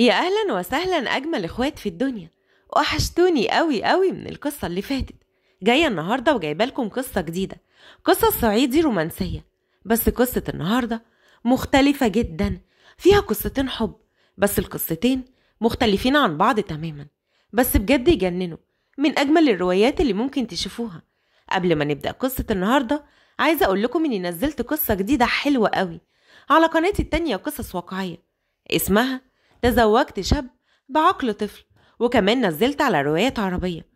يا أهلا وسهلا أجمل إخوات في الدنيا وحشتوني قوي قوي من القصة اللي فاتت جاية النهاردة وجايبة لكم قصة جديدة قصة صعيدي رومانسية بس قصة النهاردة مختلفة جدا فيها قصتين حب بس القصتين مختلفين عن بعض تماما بس بجد يجننوا من أجمل الروايات اللي ممكن تشوفوها قبل ما نبدأ قصة النهاردة عايزة أقول لكم إني نزلت قصة جديدة حلوة قوي على قناتي التانية قصص واقعية اسمها تزوجت شاب بعقل طفل وكمان نزلت على روايات عربية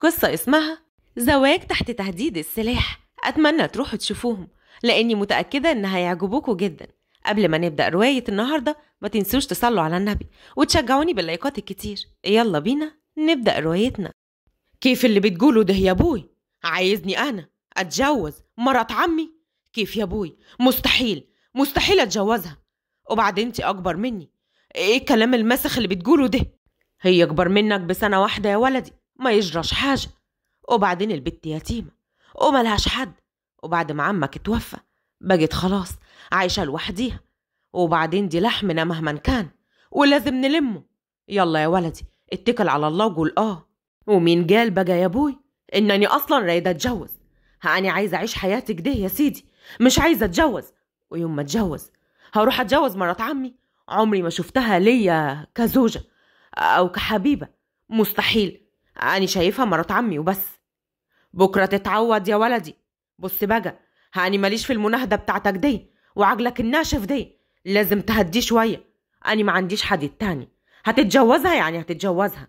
قصة اسمها زواج تحت تهديد السلاح أتمنى تروحوا تشوفوهم لأني متأكدة إن هيعجبوكوا جدا قبل ما نبدأ رواية النهاردة ما تنسوش تصلوا على النبي وتشجعوني باللايكات الكتير يلا بينا نبدأ روايتنا كيف اللي بتقوله ده يا أبوي عايزني أنا أتجوز مرات عمي كيف يا أبوي مستحيل مستحيل أتجوزها وبعدين أنت أكبر مني ايه الكلام المسخ اللي بتقوله ده هي اكبر منك بسنه واحده يا ولدي ما يجراش حاجه وبعدين البت يتيمه وملهاش حد وبعد ما عمك اتوفى بقت خلاص عايشه لوحديها وبعدين دي لحمنا مهما كان ولازم نلمه يلا يا ولدي اتكل على الله وقول اه ومين قال بقى يا ابوي انني اصلا رايده اتجوز هاني عايزه اعيش حياتي كده يا سيدي مش عايزه اتجوز ويوم ما اتجوز هروح اتجوز مرات عمي عمري ما شفتها ليا كزوجة أو كحبيبة مستحيل أنا شايفها مرات عمي وبس بكرة تتعود يا ولدي بص بقى هاني ماليش في المناهدة بتاعتك دي وعجلك الناشف دي لازم تهديه شوية أنا ما عنديش حد تاني هتتجوزها يعني هتتجوزها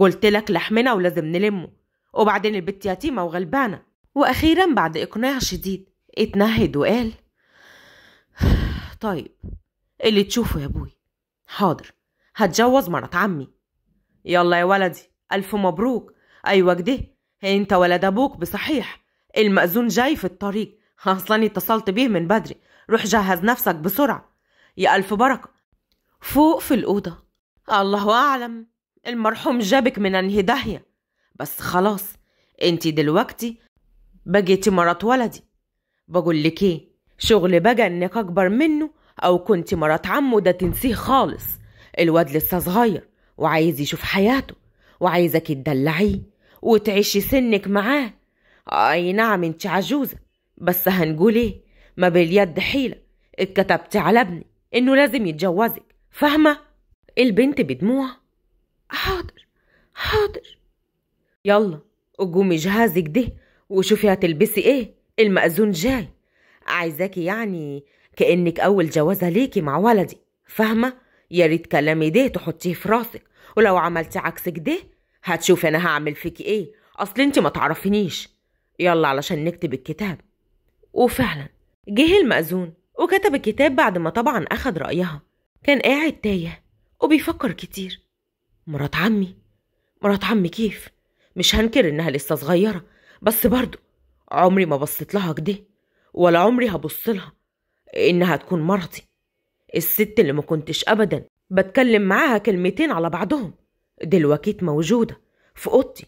قلت لك لحمنا ولازم نلمه وبعدين البت يتيمة وغلبانة وأخيرا بعد إقناع شديد اتنهد وقال طيب اللي تشوفه يا ابوي حاضر هتجوز مرات عمي يلا يا ولدي ألف مبروك أيوة كده أنت ولد أبوك بصحيح المأذون جاي في الطريق أصلا اتصلت بيه من بدري روح جهز نفسك بسرعة يا ألف بركة فوق في الأوضة الله أعلم المرحوم جابك من أنهي داهية بس خلاص أنت دلوقتي بقيتي مرات ولدي بقول لك إيه شغل بقى إنك أكبر منه أو كنت مرات عمه ده تنسيه خالص الواد لسه صغير وعايز يشوف حياته وعايزك تدلعيه وتعيشي سنك معاه أي نعم انت عجوزة بس هنقول ايه ما باليد حيلة اتكتبت على ابني انه لازم يتجوزك فاهمة البنت بدموع حاضر حاضر يلا قومي جهازك ده وشوفي هتلبسي ايه المأذون جاي عايزاكي يعني كأنك أول جوازة ليكي مع ولدي فاهمة؟ يا ريت كلامي ده تحطيه في راسك ولو عملتي عكس كده هتشوفي أنا هعمل فيكي إيه أصل أنت ما تعرفينيش يلا علشان نكتب الكتاب وفعلا جه المأذون وكتب الكتاب بعد ما طبعا أخد رأيها كان قاعد تايه وبيفكر كتير مرات عمي مرات عمي كيف مش هنكر إنها لسه صغيرة بس برضه عمري ما بصيت لها كده ولا عمري هبص لها إنها تكون مرتي الست اللي ما كنتش أبدا بتكلم معاها كلمتين على بعضهم دلوقتي موجودة في أوضتي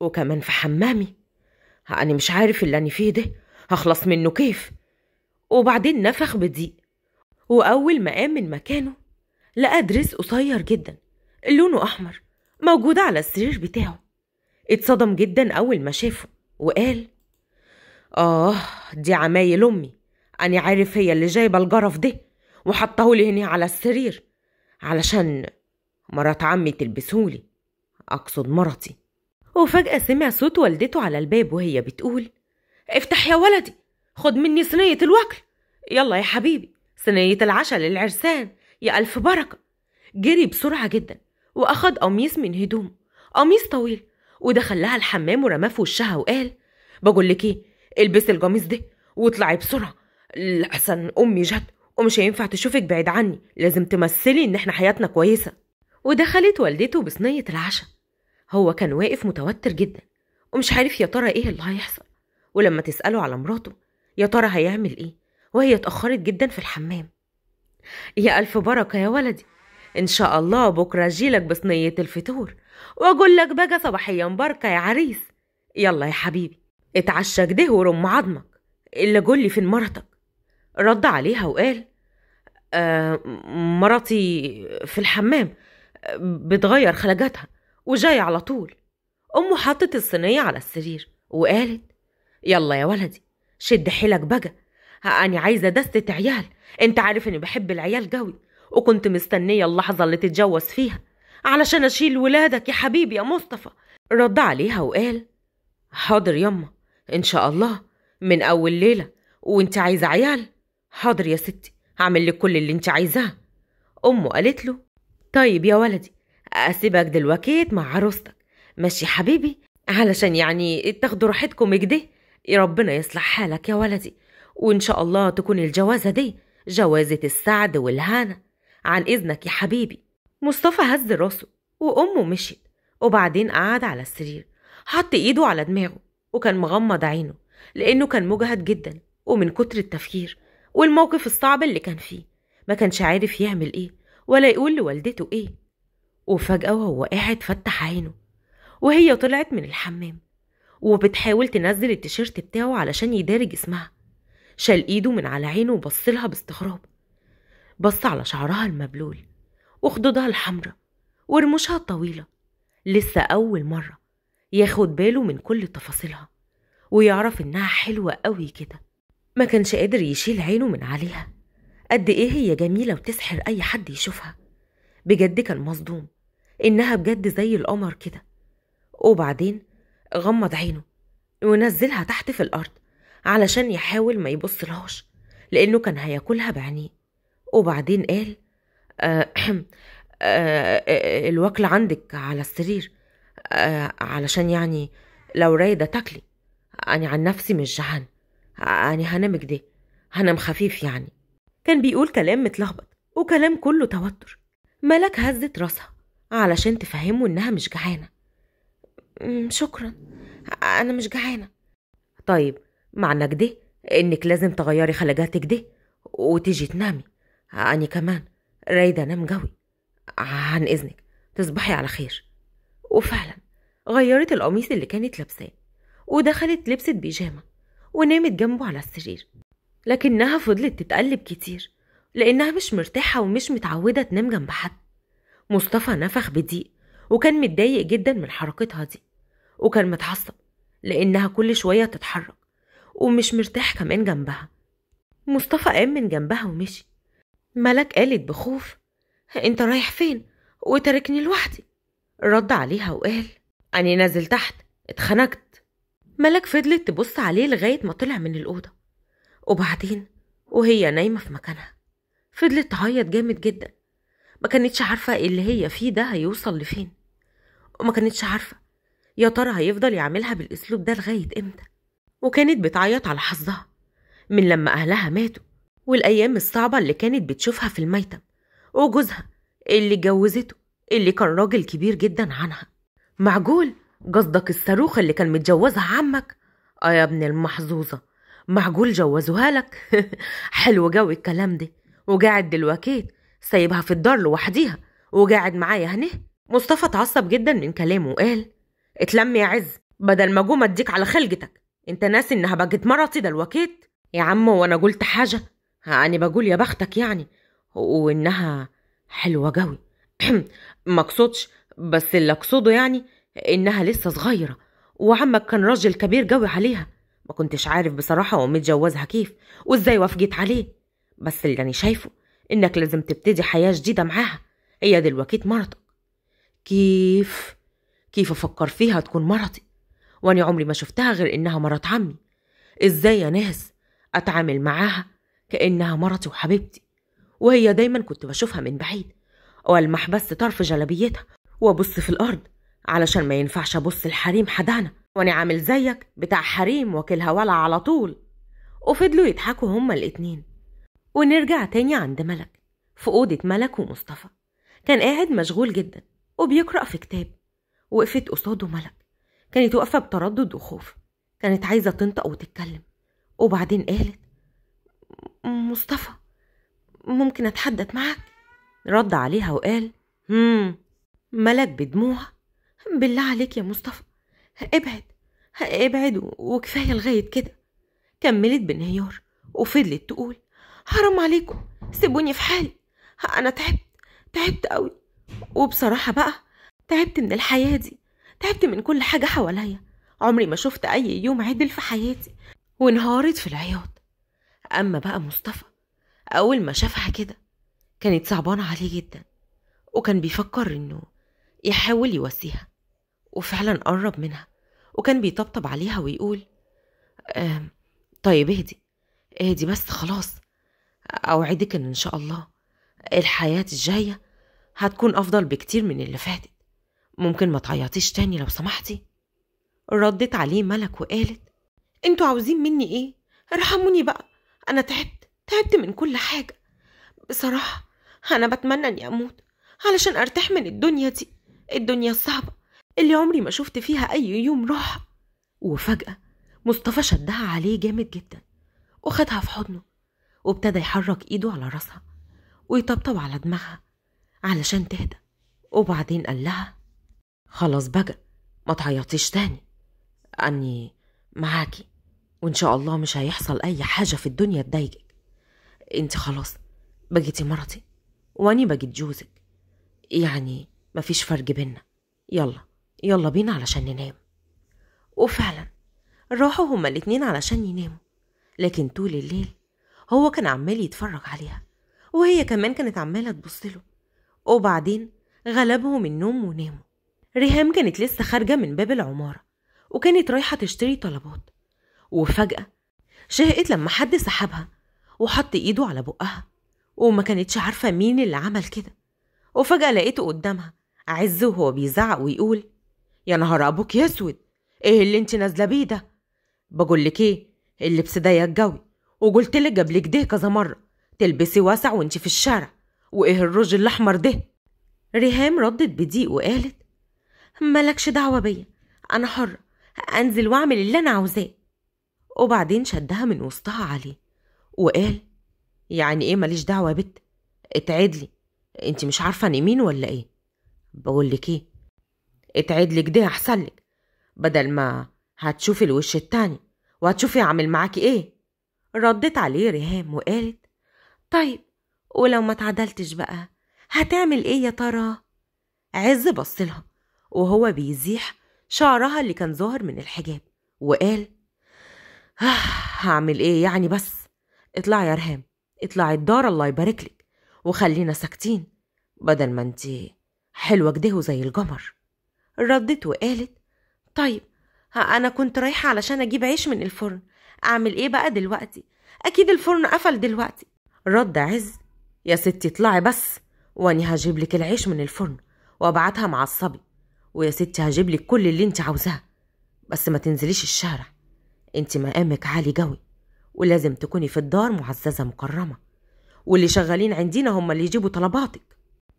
وكمان في حمامي أنا مش عارف اللي أنا فيه ده هخلص منه كيف وبعدين نفخ بضيق وأول ما قام من مكانه لقى دريس قصير جدا لونه أحمر موجود على السرير بتاعه اتصدم جدا أول ما شافه وقال آه دي عمايل أمي أني عارف هي اللي جايبة الجرف ده لي هنا على السرير علشان مرات عمي تلبسهولي أقصد مرتي وفجأة سمع صوت والدته على الباب وهي بتقول افتح يا ولدي خد مني صينية الوكل يلا يا حبيبي صينية العشاء للعرسان يا ألف بركة جري بسرعة جدا وأخد قميص من هدومه قميص طويل ودخل لها الحمام ورماه في وشها وقال بقول لك ايه البسي القميص ده واطلعي بسرعة لحسن امي جت ومش هينفع تشوفك بعيد عني لازم تمثلي ان احنا حياتنا كويسه ودخلت والدته بصنيه العشاء هو كان واقف متوتر جدا ومش عارف يا ترى ايه اللي هيحصل ولما تساله على مراته يا ترى هيعمل ايه وهي اتاخرت جدا في الحمام يا الف بركه يا ولدي ان شاء الله بكره اجيلك بصنيه الفطور واقول لك بقى صباحيه مباركه يا عريس يلا يا حبيبي اتعشى كده ورم عظمك الا قولي فين مرتك رد عليها وقال آه مراتي في الحمام بتغير خلجاتها وجاية على طول أمه حطت الصينية على السرير وقالت يلا يا ولدي شد حيلك بقى أنا عايزة دستة عيال أنت عارف إني بحب العيال قوي وكنت مستنية اللحظة اللي تتجوز فيها علشان أشيل ولادك يا حبيبي يا مصطفى رد عليها وقال حاضر يما إن شاء الله من أول ليلة وأنت عايزة عيال حاضر يا ستي هعمل لك كل اللي انت عايزاه امه قالت له طيب يا ولدي اسيبك دلوقتي مع عروستك ماشي حبيبي علشان يعني تاخدوا راحتكم كده ربنا يصلح حالك يا ولدي وان شاء الله تكون الجوازه دي جوازه السعد والهنا عن اذنك يا حبيبي مصطفى هز راسه وامه مشيت وبعدين قعد على السرير حط ايده على دماغه وكان مغمض عينه لانه كان مجهد جدا ومن كتر التفكير والموقف الصعب اللي كان فيه ما كانش عارف يعمل ايه ولا يقول لوالدته ايه وفجأة وهو قاعد فتح عينه وهي طلعت من الحمام وبتحاول تنزل التيشيرت بتاعه علشان يداري جسمها شال ايده من على عينه وبصلها باستغراب بص على شعرها المبلول وخدودها الحمراء ورموشها الطويلة لسه أول مرة ياخد باله من كل تفاصيلها ويعرف إنها حلوة قوي كده ما كانش قادر يشيل عينه من عليها قد ايه هي جميله وتسحر اي حد يشوفها بجد كان مصدوم انها بجد زي القمر كده وبعدين غمض عينه ونزلها تحت في الارض علشان يحاول ما لهاش لانه كان هياكلها بعينيه وبعدين قال آه،, آه،, آه آه الوكل عندك على السرير آه علشان يعني لو رايده تاكلي انا عن نفسي مش جعان أني هنام كده هنام خفيف يعني كان بيقول كلام متلخبط وكلام كله توتر ملاك هزت راسها علشان تفهمه إنها مش جعانة شكرا أنا مش جعانة طيب معنى كده إنك لازم تغيري خلاجاتك ده وتيجي تنامي أنا كمان رايدة أنام جوي عن إذنك تصبحي على خير وفعلا غيرت القميص اللي كانت لابساه ودخلت لبست بيجامة ونامت جنبه على السرير لكنها فضلت تتقلب كتير لأنها مش مرتاحة ومش متعودة تنام جنب حد مصطفى نفخ بضيق وكان متضايق جدا من حركتها دي وكان متعصب لأنها كل شوية تتحرك ومش مرتاح كمان جنبها مصطفى قام من جنبها ومشي ملك قالت بخوف انت رايح فين وتركني لوحدي رد عليها وقال اني نازل تحت اتخنقت ملك فضلت تبص عليه لغاية ما طلع من الأوضة وبعدين وهي نايمة في مكانها فضلت تعيط جامد جدا ما كانتش عارفة اللي هي فيه ده هيوصل لفين وما كانتش عارفة يا ترى هيفضل يعملها بالأسلوب ده لغاية إمتى وكانت بتعيط على حظها من لما أهلها ماتوا والأيام الصعبة اللي كانت بتشوفها في الميتم وجوزها اللي اتجوزته اللي كان راجل كبير جدا عنها معجول قصدك الصاروخ اللي كان متجوزها عمك اه يا ابن المحظوظه معقول جوزوها لك حلو قوي الكلام ده وقاعد دلوقتي سايبها في الدار لوحديها وقاعد معايا هنا مصطفى اتعصب جدا من كلامه وقال اتلم يا عز بدل ما اجوم اديك على خلقتك انت ناسي انها بقت مراتي دلوقتي يا عم وانا قلت حاجه انا بقول يا بختك يعني وانها حلوه قوي مقصودش بس اللي اقصده يعني إنها لسه صغيرة وعمك كان راجل كبير جوي عليها ما كنتش عارف بصراحة هو متجوزها كيف وإزاي وافقت عليه بس اللي أنا شايفه إنك لازم تبتدي حياة جديدة معاها هي دلوقتي مرتك كيف كيف أفكر فيها تكون مرتي وأنا عمري ما شفتها غير إنها مرات عمي إزاي يا ناس أتعامل معاها كأنها مرتي وحبيبتي وهي دايما كنت بشوفها من بعيد وألمح بس طرف جلبيتها وأبص في الأرض علشان ما ينفعش ابص الحريم حدانا وانا عامل زيك بتاع حريم واكلها ولع على طول وفضلوا يضحكوا هما الاتنين ونرجع تاني عند ملك في أوضة ملك ومصطفى كان قاعد مشغول جدا وبيقرأ في كتاب وقفت قصاده ملك كانت واقفة بتردد وخوف كانت عايزة تنطق وتتكلم وبعدين قالت مصطفى ممكن أتحدث معاك رد عليها وقال هم ملك بدموعه بالله عليك يا مصطفى ابعد ابعد وكفايه لغايه كده كملت بنهيار وفضلت تقول حرام عليكم سيبوني في حالي انا تعبت تعبت قوي وبصراحه بقى تعبت من الحياه دي تعبت من كل حاجه حواليا عمري ما شفت اي يوم عدل في حياتي وانهارت في العياط اما بقى مصطفى اول ما شافها كده كانت صعبانه عليه جدا وكان بيفكر انه يحاول يواسيها وفعلا قرب منها وكان بيطبطب عليها ويقول طيب اهدي اهدي بس خلاص أوعدك إن إن شاء الله الحياة الجاية هتكون أفضل بكتير من اللي فاتت ممكن ما تعيطيش تاني لو سمحتي ردت عليه ملك وقالت انتوا عاوزين مني ايه ارحموني بقى انا تعبت تعبت من كل حاجة بصراحة انا بتمنى اني اموت علشان ارتاح من الدنيا دي الدنيا الصعبة اللي عمري ما شفت فيها أي يوم راحة وفجأة مصطفى شدها عليه جامد جدا وخدها في حضنه وابتدى يحرك إيده على راسها ويطبطب على دماغها علشان تهدى وبعدين قال لها خلاص بقى ما تعيطيش تاني أني معاكي وإن شاء الله مش هيحصل أي حاجة في الدنيا تضايقك أنت خلاص بقيتي مرتي وأني بقيت جوزك يعني مفيش فرق بينا يلا يلا بينا علشان ننام وفعلا راحوا هما الاتنين علشان يناموا لكن طول الليل هو كان عمال يتفرج عليها وهي كمان كانت عمالة تبصله وبعدين غلبهم النوم وناموا ريهام كانت لسه خارجة من باب العمارة وكانت رايحة تشتري طلبات وفجأة شهقت لما حد سحبها وحط ايده على بقها وما كانتش عارفة مين اللي عمل كده وفجأة لقيته قدامها عز وهو بيزعق ويقول يا نهار ابوك يا اسود ايه اللي انت نازله بيه ده بقول لك ايه اللبس ضيق جوي وقلت لك قبل كده ده كذا مره تلبسي واسع وانت في الشارع وايه الروج الاحمر ده ريهام ردت بضيق وقالت مالكش دعوه بيا انا حره انزل واعمل اللي انا عاوزاه وبعدين شدها من وسطها عليه وقال يعني ايه ماليش دعوه يا بت اتعدلي انت مش عارفه انا مين ولا ايه بقول لك ايه اتعيد لك ده أحسن لك بدل ما هتشوفي الوش التاني وهتشوفي عامل معاكي إيه ردت عليه ريهام وقالت طيب ولو ما اتعدلتش بقى هتعمل إيه يا ترى عز بصلها وهو بيزيح شعرها اللي كان ظاهر من الحجاب وقال آه، هعمل ايه يعني بس اطلعي يا رهام اطلعي الدار الله يبارك لك وخلينا ساكتين بدل ما انت حلوه كده وزي القمر ردت وقالت طيب ها أنا كنت رايحة علشان أجيب عيش من الفرن أعمل إيه بقى دلوقتي أكيد الفرن قفل دلوقتي رد عز يا ستي اطلعي بس وأني هجيب لك العيش من الفرن وأبعتها مع الصبي ويا ستي هجيب لك كل اللي انت عاوزاه بس ما تنزليش الشارع انت مقامك عالي جوي ولازم تكوني في الدار معززة مكرمة واللي شغالين عندنا هم اللي يجيبوا طلباتك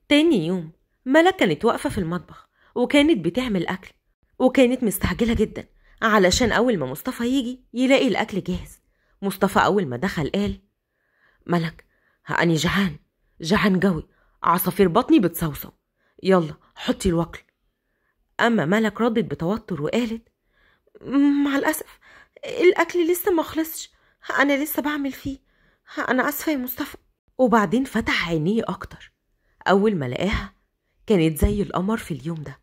تاني يوم ملا كانت واقفة في المطبخ وكانت بتعمل أكل وكانت مستعجلة جدا علشان أول ما مصطفى يجي يلاقي الأكل جاهز مصطفى أول ما دخل قال ملك أني جعان جعان جوي عصافير بطني بتصوصو يلا حطي الوكل أما ملك ردت بتوتر وقالت مع الأسف الأكل لسه ما خلصش أنا لسه بعمل فيه أنا آسفة يا مصطفى وبعدين فتح عينيه أكتر أول ما لقاها كانت زي القمر في اليوم ده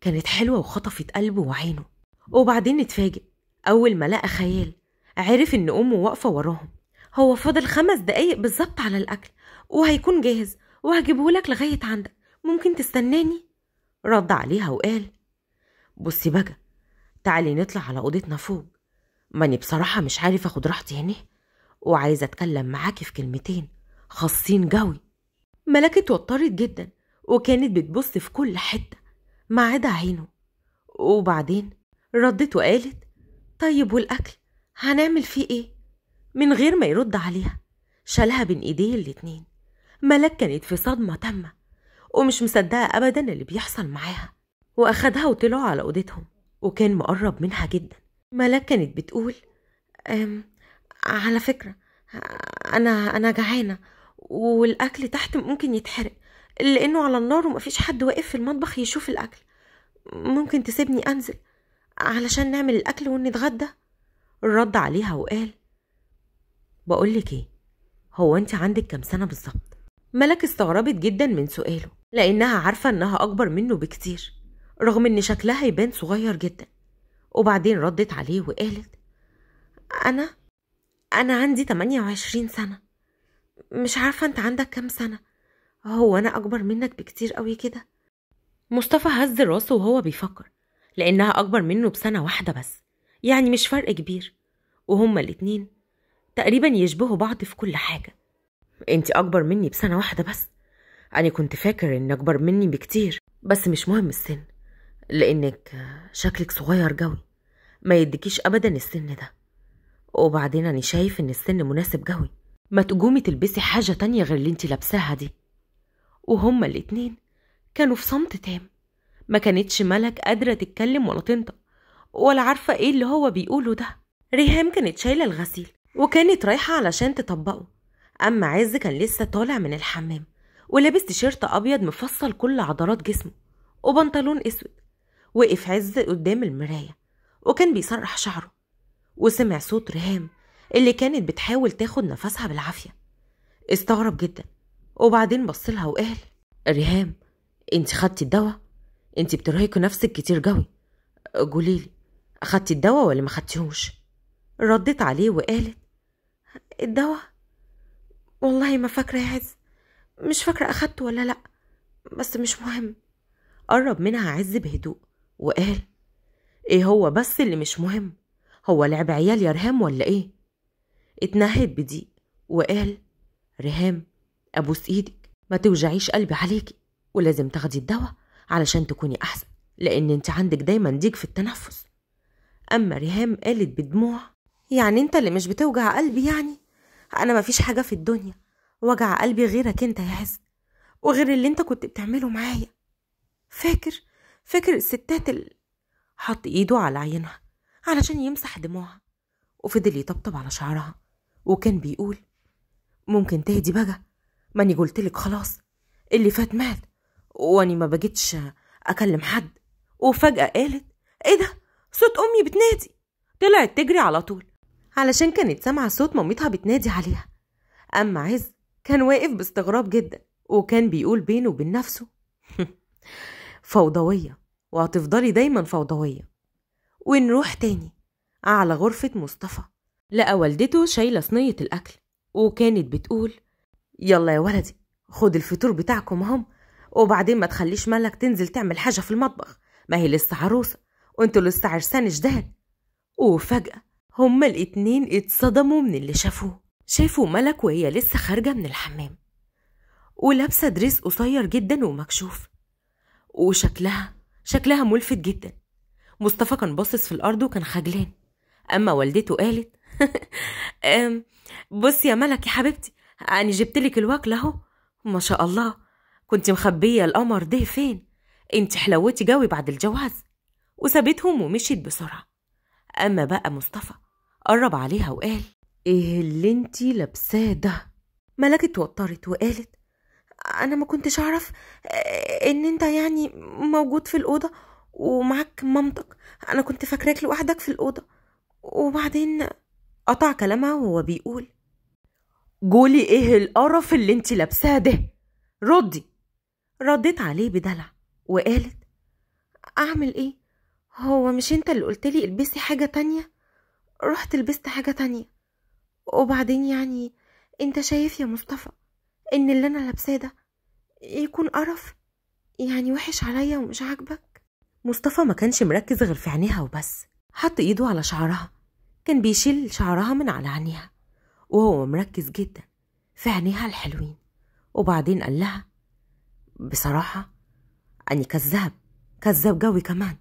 كانت حلوة وخطفت قلبه وعينه وبعدين اتفاجئ أول ما لقى خيال عرف إن أمه واقفة وراهم هو فاضل خمس دقايق بالظبط على الأكل وهيكون جاهز وهجيبهولك لغاية عندك ممكن تستناني رد عليها وقال بصي بقى تعالي نطلع على أوضتنا فوق ماني بصراحة مش عارف أخد راحتي هنا وعايزة أتكلم معاكي في كلمتين خاصين جوي ملكة اتوترت جدا وكانت بتبص في كل حتة ما عدا عينه وبعدين ردت وقالت طيب والأكل هنعمل فيه إيه؟ من غير ما يرد عليها شالها بين إيديه الاتنين ملاك كانت في صدمة تامة ومش مصدقة أبدا اللي بيحصل معاها وأخدها وطلعوا على أوضتهم وكان مقرب منها جدا ملاك كانت بتقول أم على فكرة أنا أنا جعانة والأكل تحت ممكن يتحرق لانه على النار ومفيش حد واقف في المطبخ يشوف الاكل ممكن تسيبني انزل علشان نعمل الاكل ونتغدى رد عليها وقال بقولك ايه هو انت عندك كام سنه بالظبط ملك استغربت جدا من سؤاله لانها عارفه انها اكبر منه بكتير رغم ان شكلها يبان صغير جدا وبعدين ردت عليه وقالت انا انا عندي 28 سنه مش عارفه انت عندك كام سنه هو انا اكبر منك بكتير قوي كده مصطفى هز راسه وهو بيفكر لانها اكبر منه بسنه واحده بس يعني مش فرق كبير وهما الاتنين تقريبا يشبهوا بعض في كل حاجه انت اكبر مني بسنه واحده بس انا كنت فاكر ان اكبر مني بكتير بس مش مهم السن لانك شكلك صغير جوي ما يدكيش ابدا السن ده وبعدين انا شايف ان السن مناسب جوي ما تقومي تلبسي حاجه تانية غير اللي انت لابساها دي وهما الاتنين كانوا في صمت تام ما كانتش ملك قادرة تتكلم ولا تنطق ولا عارفة ايه اللي هو بيقوله ده ريهام كانت شايلة الغسيل وكانت رايحة علشان تطبقه أما عز كان لسه طالع من الحمام ولابس تيشيرت أبيض مفصل كل عضلات جسمه وبنطلون أسود وقف عز قدام المراية وكان بيسرح شعره وسمع صوت ريهام اللي كانت بتحاول تاخد نفسها بالعافية استغرب جدا وبعدين بصلها وقال ريهام انت خدتي الدواء انت بترهقي نفسك كتير قوي قوليلي اخدتي الدواء ولا ما خدتيهوش ردت عليه وقالت الدواء والله ما فاكرة يا عز مش فاكرة أخدته ولا لأ بس مش مهم قرب منها عز بهدوء وقال إيه هو بس اللي مش مهم هو لعب عيال يا رهام ولا إيه اتنهد بضيق وقال رهام أبوس إيدك ما توجعيش قلبي عليكي ولازم تاخدي الدواء علشان تكوني أحسن لأن أنت عندك دايما ديك في التنفس أما ريهام قالت بدموع يعني أنت اللي مش بتوجع قلبي يعني أنا مفيش حاجة في الدنيا وجع قلبي غيرك أنت يا عز وغير اللي أنت كنت بتعمله معايا فاكر فاكر الستات ال... حط إيده على عينها علشان يمسح دموعها وفضل يطبطب على شعرها وكان بيقول ممكن تهدي بقى ماني قلتلك خلاص اللي فات مات واني ما بقتش اكلم حد وفجأة قالت ايه ده صوت امي بتنادي طلعت تجري على طول علشان كانت سامعة صوت مامتها بتنادي عليها اما عز كان واقف باستغراب جدا وكان بيقول بينه وبين نفسه فوضوية وهتفضلي دايما فوضوية ونروح تاني على غرفة مصطفى لقى والدته شايلة صينية الأكل وكانت بتقول يلا يا ولدي خد الفطور بتاعكم هم وبعدين ما تخليش مالك تنزل تعمل حاجة في المطبخ ما هي لسه عروسة وانتوا لسه عرسان جداد وفجأة هما الاتنين اتصدموا من اللي شافوه شافوا ملك وهي لسه خارجة من الحمام ولابسة دريس قصير جدا ومكشوف وشكلها شكلها ملفت جدا مصطفى كان باصص في الأرض وكان خجلان أما والدته قالت بص يا ملك يا حبيبتي أني جبت لك الوكل أهو ما شاء الله كنت مخبية القمر ده فين انت حلوتي جوي بعد الجواز وسابتهم ومشيت بسرعة أما بقى مصطفى قرب عليها وقال إيه اللي انتي لابساه ده ملكة توترت وقالت أنا ما كنتش أعرف آه، إن أنت يعني موجود في الأوضة ومعاك مامتك أنا كنت فاكراك لوحدك في الأوضة وبعدين قطع كلامها وهو بيقول قولي ايه القرف اللي انت لابساه ده ردي ردت عليه بدلع وقالت اعمل ايه هو مش انت اللي قلتلي البسي حاجه تانية رحت لبست حاجه تانية وبعدين يعني انت شايف يا مصطفى ان اللي انا لابساه ده يكون قرف يعني وحش عليا ومش عاجبك مصطفى ما كانش مركز غير في عينيها وبس حط ايده على شعرها كان بيشيل شعرها من على عينيها وهو مركز جدا في عينيها الحلوين وبعدين قال لها بصراحة أني كذاب كذاب جوي كمان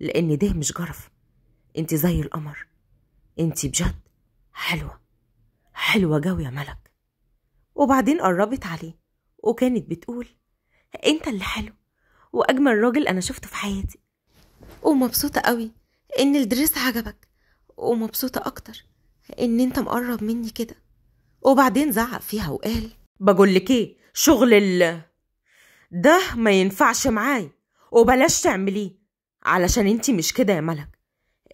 لأن ده مش جرف أنت زي القمر أنت بجد حلوة حلوة جوي يا ملك وبعدين قربت عليه وكانت بتقول أنت اللي حلو وأجمل راجل أنا شفته في حياتي ومبسوطة قوي إن الدرس عجبك ومبسوطة أكتر ان انت مقرب مني كده وبعدين زعق فيها وقال بقولك ايه شغل ال ده ما ينفعش معاي وبلاش تعمليه علشان انتي مش كده يا ملك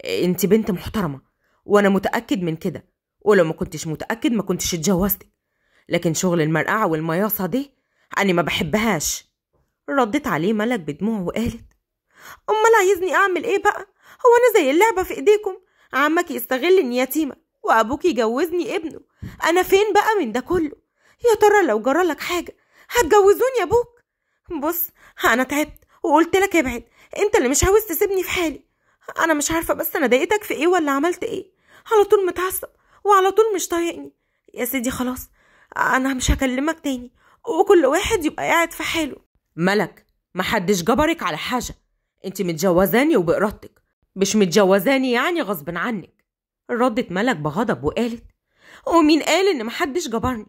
انتي بنت محترمة وانا متأكد من كده ولو ما كنتش متأكد ما كنتش اتجوزتك لكن شغل المرقعة والمياصة دي أنا ما بحبهاش ردت عليه ملك بدموع وقالت أمال عايزني أعمل إيه بقى؟ هو أنا زي اللعبة في إيديكم عمك يستغل إني يتيمة وأبوك يجوزني ابنه أنا فين بقى من ده كله يا ترى لو جرالك حاجة هتجوزوني يا أبوك بص أنا تعبت وقلت لك ابعد أنت اللي مش عاوز تسيبني في حالي أنا مش عارفة بس أنا ضايقتك في إيه ولا عملت إيه على طول متعصب وعلى طول مش طايقني يا سيدي خلاص أنا مش هكلمك تاني وكل واحد يبقى قاعد في حاله ملك محدش جبرك على حاجة انت متجوزاني وبإرادتك مش متجوزاني يعني غصب عنك ردت ملك بغضب وقالت ومين قال إن محدش جبرني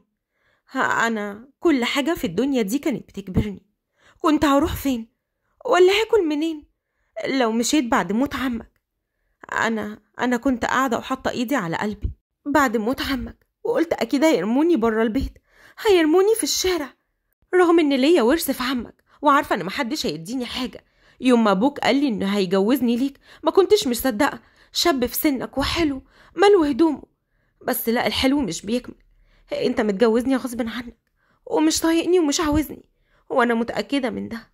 أنا كل حاجة في الدنيا دي كانت بتجبرني كنت هروح فين ولا هاكل منين لو مشيت بعد موت عمك أنا أنا كنت قاعدة وحاطة إيدي على قلبي بعد موت عمك وقلت أكيد هيرموني برا البيت هيرموني في الشارع رغم إن ليا ورث في عمك وعارفة إن محدش هيديني حاجة يوم ما أبوك قال لي إنه هيجوزني ليك ما كنتش مصدقة شاب في سنك وحلو ملو هدومه بس لا الحلو مش بيكمل انت متجوزني غصب عنك ومش طايقني ومش عاوزني وانا متأكدة من ده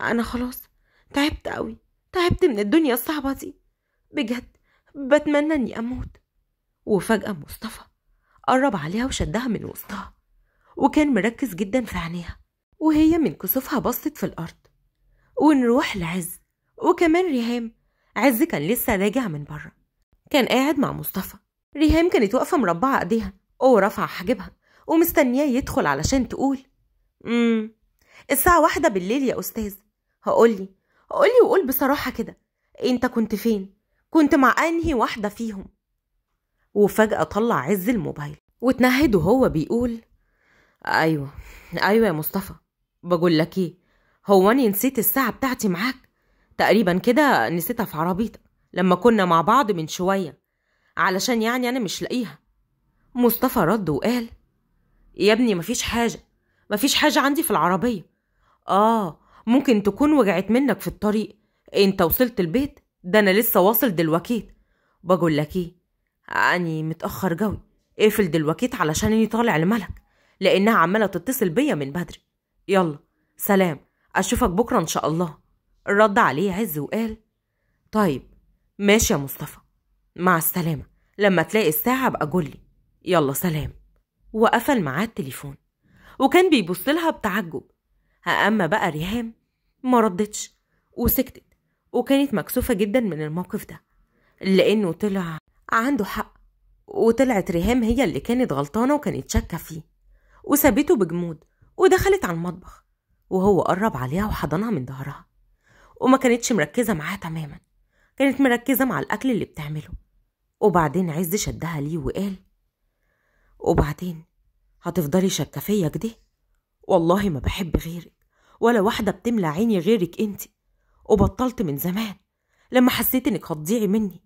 انا خلاص تعبت قوي تعبت من الدنيا الصعبة دي بجد بتمنى اني اموت وفجأة مصطفى قرب عليها وشدها من وسطها وكان مركز جدا في عينيها وهي من كسوفها بصت في الأرض ونروح لعز وكمان ريهام عز كان لسه راجع من بره كان قاعد مع مصطفى ريهام كانت واقفة مربعة ايديها ورافعة حاجبها ومستنياه يدخل علشان تقول امم الساعة واحدة بالليل يا أستاذ هقولي هقولي وقول بصراحة كده انت كنت فين كنت مع انهي واحدة فيهم وفجأة طلع عز الموبايل واتنهد وهو بيقول ايوه ايوه يا مصطفى بقول لك ايه هو انا نسيت الساعة بتاعتي معاك تقريبا كده نسيتها في عربيتك لما كنا مع بعض من شوية علشان يعني أنا مش لاقيها مصطفى رد وقال يا ابني مفيش حاجة مفيش حاجة عندي في العربية آه ممكن تكون وجعت منك في الطريق انت وصلت البيت ده انا لسه واصل دلوقتي بقول لك ايه اني متأخر جوي اقفل دلوقتي علشان اني طالع لملك لانها عمالة تتصل بيا من بدري يلا سلام اشوفك بكرة ان شاء الله رد عليه عز وقال طيب ماشي يا مصطفى مع السلامة لما تلاقي الساعة بقى جولي يلا سلام وقفل معاه التليفون وكان بيبص لها بتعجب أما بقى ريهام ما ردتش وسكتت وكانت مكسوفة جدا من الموقف ده لأنه طلع عنده حق وطلعت ريهام هي اللي كانت غلطانة وكانت شاكة فيه وسابته بجمود ودخلت على المطبخ وهو قرب عليها وحضنها من ظهرها وما كانتش مركزة معاه تماما كانت مركزة مع الأكل اللي بتعمله وبعدين عز شدها ليه وقال وبعدين هتفضلي شاكة فيا كده والله ما بحب غيرك ولا واحدة بتملى عيني غيرك انت وبطلت من زمان لما حسيت انك هتضيعي مني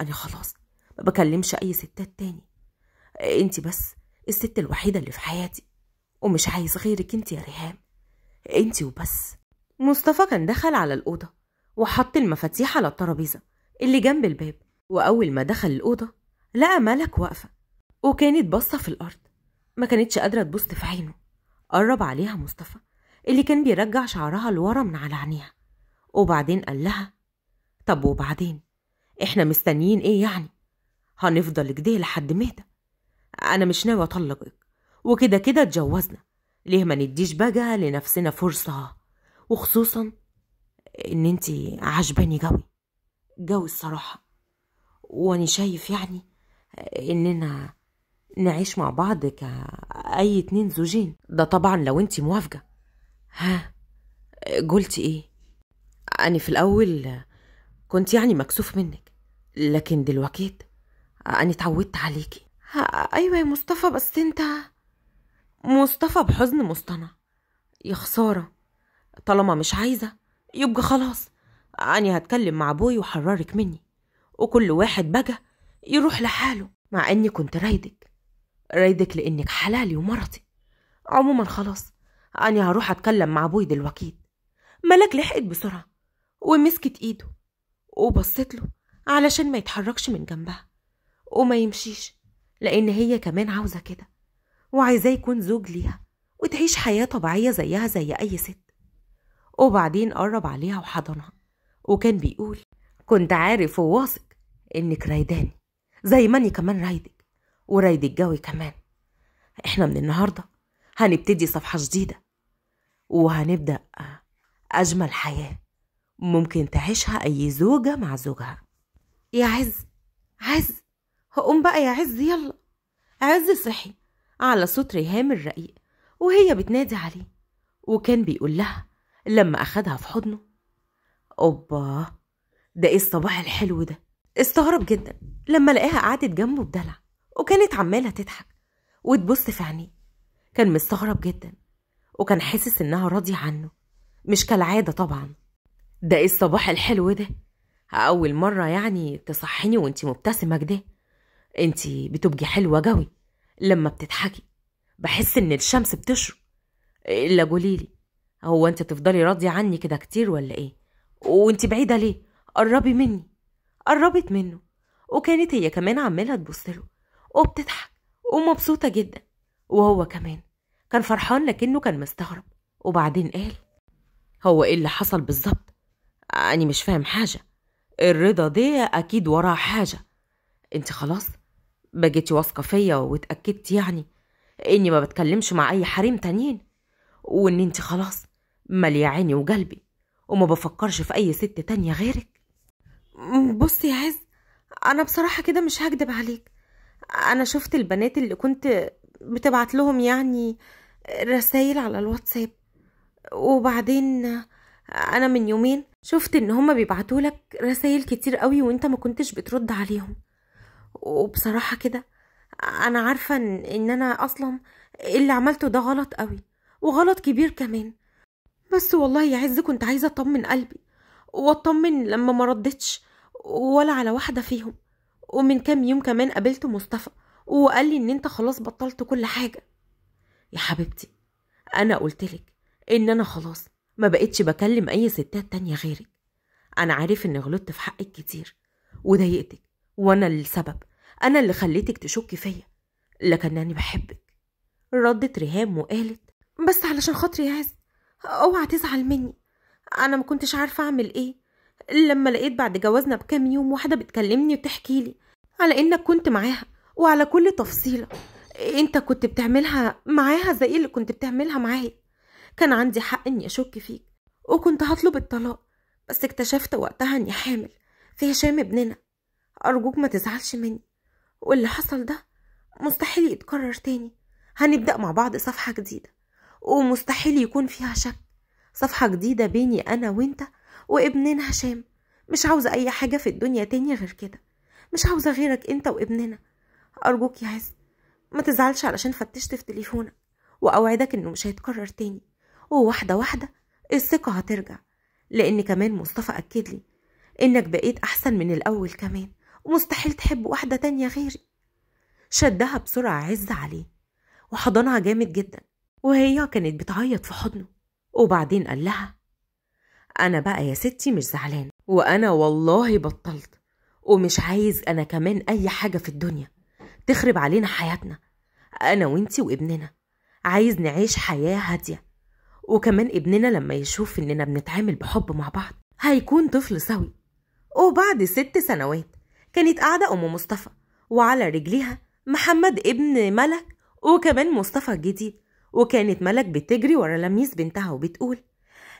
انا خلاص ما بكلمش اي ستات تاني انت بس الست الوحيدة اللي في حياتي ومش عايز غيرك انت يا ريهام انت وبس مصطفى كان دخل على الأوضة وحط المفاتيح على الترابيزة اللي جنب الباب وأول ما دخل الأوضة لقى ملك واقفة وكانت باصة في الأرض ما كانتش قادرة تبص في عينه قرب عليها مصطفى اللي كان بيرجع شعرها لورا من على عينيها وبعدين قال لها طب وبعدين احنا مستنيين ايه يعني هنفضل كده لحد مهدى انا مش ناوي اطلقك وكده كده اتجوزنا ليه ما نديش بقى لنفسنا فرصه وخصوصا ان انت عجباني قوي قوي الصراحه واني شايف يعني اننا نعيش مع بعض كأي اتنين زوجين ده طبعا لو انت موافقة ها قلت ايه انا في الاول كنت يعني مكسوف منك لكن دلوقتي انا اتعودت عليكي ايوه يا مصطفى بس انت مصطفى بحزن مصطنع يا خساره طالما مش عايزة يبقى خلاص أنا هتكلم مع أبوي وحررك مني وكل واحد بقى يروح لحاله مع إني كنت رايدك رايدك لإنك حلالي ومرتي عموما خلاص أنا هروح أتكلم مع أبوي دلوقتي ملاك لحقت بسرعة ومسكت إيده وبصت له علشان ما يتحركش من جنبها وما يمشيش لأن هي كمان عاوزة كده وعايزاه يكون زوج ليها وتعيش حياة طبيعية زيها زي أي ست وبعدين قرب عليها وحضنها وكان بيقول كنت عارف وواثق انك رايداني زي ما كمان رايدك ورايد الجوي كمان احنا من النهارده هنبتدي صفحه جديده وهنبدا اجمل حياه ممكن تعيشها اي زوجه مع زوجها يا عز عز هقوم بقى يا عز يلا عز صحي على صوت ريهام الرقيق وهي بتنادي عليه وكان بيقول لها لما أخدها في حضنه أوبا ده إيه الصباح الحلو ده استغرب جدا لما لقاها قعدت جنبه بدلع وكانت عمالة تضحك وتبص في عينيه كان مستغرب جدا وكان حاسس إنها راضية عنه مش كالعادة طبعا ده إيه الصباح الحلو ده أول مرة يعني تصحيني وانتي مبتسمة كده انتي بتبقي حلوة جوي لما بتضحكي بحس إن الشمس بتشرق إلا قوليلي هو انت تفضلي راضية عني كده كتير ولا ايه وانت بعيدة ليه قربي مني قربت منه وكانت هي كمان عمالة تبص له وبتضحك ومبسوطة جدا وهو كمان كان فرحان لكنه كان مستغرب وبعدين قال هو ايه اللي حصل بالظبط أنا مش فاهم حاجة الرضا دي أكيد وراها حاجة أنت خلاص بقيتي واثقة فيا واتأكدت يعني إني ما بتكلمش مع أي حريم تانيين وإن أنت خلاص مالية عيني وقلبي وما بفكرش في أي ست تانية غيرك بصي يا عز أنا بصراحة كده مش هكدب عليك أنا شفت البنات اللي كنت بتبعت لهم يعني رسايل على الواتساب وبعدين أنا من يومين شفت إن هما بيبعتولك رسايل كتير قوي وإنت ما كنتش بترد عليهم وبصراحة كده أنا عارفة إن أنا أصلا اللي عملته ده غلط قوي وغلط كبير كمان بس والله يا عز كنت عايزة أطمن قلبي وأطمن لما ما ردتش ولا على واحدة فيهم ومن كام يوم كمان قابلت مصطفى وقال لي إن أنت خلاص بطلت كل حاجة يا حبيبتي أنا لك إن أنا خلاص ما بقتش بكلم أي ستات تانية غيرك أنا عارف إن غلطت في حقك كتير وضايقتك وأنا السبب أنا اللي خليتك تشكي فيا لكن أنا بحبك ردت ريهام وقالت بس علشان خاطري يا عز اوعى تزعل مني انا ما كنتش عارفه اعمل ايه لما لقيت بعد جوازنا بكام يوم واحده بتكلمني وتحكي لي على انك كنت معاها وعلى كل تفصيله انت كنت بتعملها معاها زي اللي كنت بتعملها معايا كان عندي حق اني اشك فيك وكنت هطلب الطلاق بس اكتشفت وقتها اني حامل في هشام ابننا ارجوك ما تزعلش مني واللي حصل ده مستحيل يتكرر تاني هنبدأ مع بعض صفحة جديدة ومستحيل يكون فيها شك صفحة جديدة بيني أنا وإنت وابننا هشام مش عاوزة أي حاجة في الدنيا تاني غير كده مش عاوزة غيرك أنت وابننا أرجوك يا عز ما تزعلش علشان فتشت في تليفونك وأوعدك إنه مش هيتكرر تاني وواحدة واحدة الثقة هترجع لأن كمان مصطفى أكد لي إنك بقيت أحسن من الأول كمان ومستحيل تحب واحدة تانية غيري شدها بسرعة عز عليه وحضنها جامد جدا وهي كانت بتعيط في حضنه وبعدين قال لها أنا بقى يا ستي مش زعلان وأنا والله بطلت ومش عايز أنا كمان أي حاجة في الدنيا تخرب علينا حياتنا أنا وإنتي وابننا عايز نعيش حياة هادية وكمان ابننا لما يشوف إننا بنتعامل بحب مع بعض هيكون طفل سوي وبعد ست سنوات كانت قاعدة أم مصطفى وعلى رجليها محمد ابن ملك وكمان مصطفى الجديد وكانت ملك بتجري ورا لميس بنتها وبتقول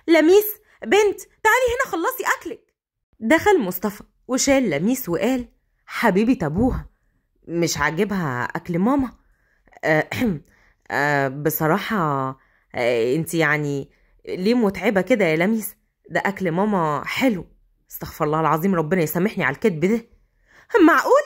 لميس بنت تعالي هنا خلصي أكلك دخل مصطفى وشال لميس وقال حبيبة أبوها مش عاجبها أكل ماما أه أه بصراحة أه انت يعني ليه متعبة كده يا لميس ده أكل ماما حلو استغفر الله العظيم ربنا يسامحني على الكذب ده معقول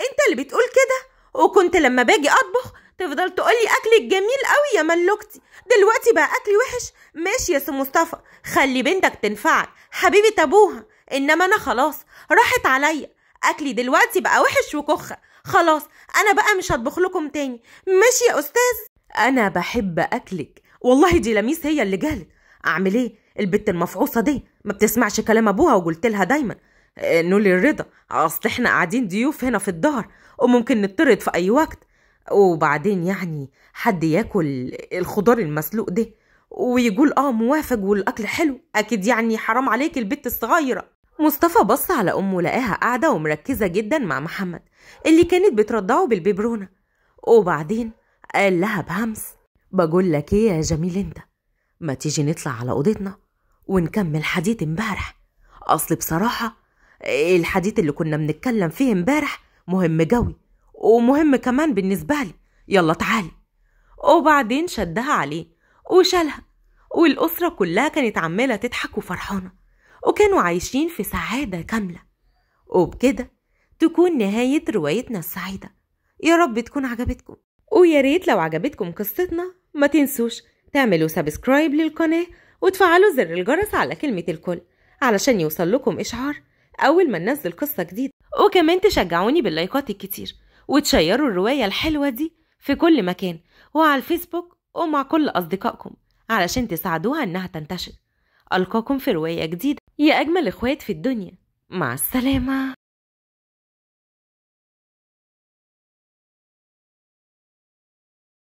انت اللي بتقول كده وكنت لما باجي اطبخ تفضل تقولي اكلك جميل قوي يا ملوكتي دلوقتي بقى اكلي وحش ماشي يا سي مصطفى خلي بنتك تنفعك حبيبه ابوها انما انا خلاص راحت عليا اكلي دلوقتي بقى وحش وكخه خلاص انا بقى مش هطبخ لكم تاني ماشي يا استاذ انا بحب اكلك والله دي لميس هي اللي جالت اعمل ايه البت المفعوصه دي ما بتسمعش كلام ابوها وقلت لها دايما آه، نولي الرضا اصل احنا قاعدين ضيوف هنا في الدار وممكن نطرد في اي وقت وبعدين يعني حد ياكل الخضار المسلوق ده ويقول اه موافق والاكل حلو اكيد يعني حرام عليك البت الصغيره مصطفى بص على امه لقاها قاعده ومركزه جدا مع محمد اللي كانت بترضعه بالبيبرونه وبعدين قال لها بهمس بقول لك ايه يا جميل انت ما تيجي نطلع على اوضتنا ونكمل حديث امبارح اصل بصراحه الحديث اللي كنا بنتكلم فيه امبارح مهم قوي ومهم كمان بالنسبة لي يلا تعالي وبعدين شدها عليه وشالها والأسرة كلها كانت عمالة تضحك وفرحانة وكانوا عايشين في سعادة كاملة وبكده تكون نهاية روايتنا السعيدة يا رب تكون عجبتكم ويا ريت لو عجبتكم قصتنا ما تنسوش تعملوا سبسكرايب للقناة وتفعلوا زر الجرس على كلمة الكل علشان يوصل لكم إشعار أول ما ننزل قصة جديدة وكمان تشجعوني باللايكات الكتير وتشيروا الرواية الحلوة دي في كل مكان وعلى الفيسبوك ومع كل أصدقائكم علشان تساعدوها إنها تنتشر ألقاكم في رواية جديدة يا أجمل إخوات في الدنيا مع السلامة